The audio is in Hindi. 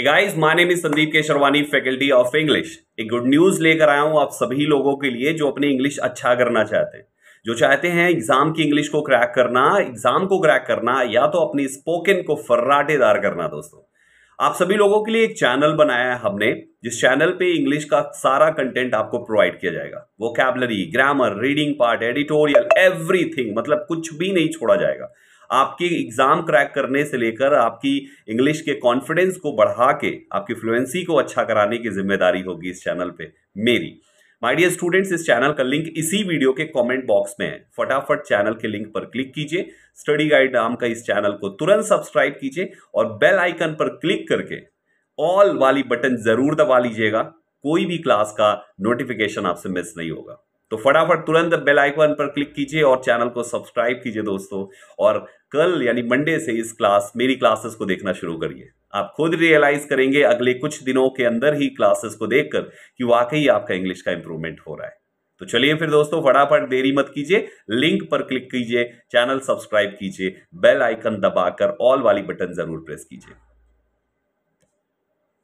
guys my name Sandeep Kesharwani faculty of English एक गुड न्यूज लेकर आया हूं आप सभी लोगों के लिए जो अपनी इंग्लिश अच्छा करना चाहते हैं जो चाहते हैं एग्जाम की इंग्लिश को क्रैक करना एग्जाम को क्रैक करना या तो अपनी स्पोकन को फर्राटेदार करना दोस्तों आप सभी लोगों के लिए एक चैनल बनाया है हमने जिस चैनल पे इंग्लिश का सारा कंटेंट आपको प्रोवाइड किया जाएगा वो vocabulary grammar reading part editorial everything मतलब कुछ भी नहीं छोड़ा जाएगा आपके एग्ज़ाम क्रैक करने से लेकर आपकी इंग्लिश के कॉन्फिडेंस को बढ़ा के आपकी फ्लुएंसी को अच्छा कराने की जिम्मेदारी होगी इस चैनल पे मेरी माय डियर स्टूडेंट्स इस चैनल का लिंक इसी वीडियो के कमेंट बॉक्स में है फटाफट चैनल के लिंक पर क्लिक कीजिए स्टडी गाइड नाम का इस चैनल को तुरंत सब्सक्राइब कीजिए और बेल आइकन पर क्लिक करके ऑल वाली बटन जरूर दबा लीजिएगा कोई भी क्लास का नोटिफिकेशन आपसे मिस नहीं होगा तो फटाफट तुरंत बेल आइकन पर क्लिक कीजिए और चैनल को सब्सक्राइब कीजिए दोस्तों और कल यानी मंडे से इस क्लास मेरी क्लासेस को देखना शुरू करिए आप खुद रियलाइज करेंगे अगले कुछ दिनों के अंदर ही क्लासेस को देखकर कि वाकई आपका इंग्लिश का इंप्रूवमेंट हो रहा है तो चलिए फिर दोस्तों फटाफट देरी मत कीजिए लिंक पर क्लिक कीजिए चैनल सब्सक्राइब कीजिए बेल आइकन दबाकर ऑल वाली बटन जरूर प्रेस कीजिए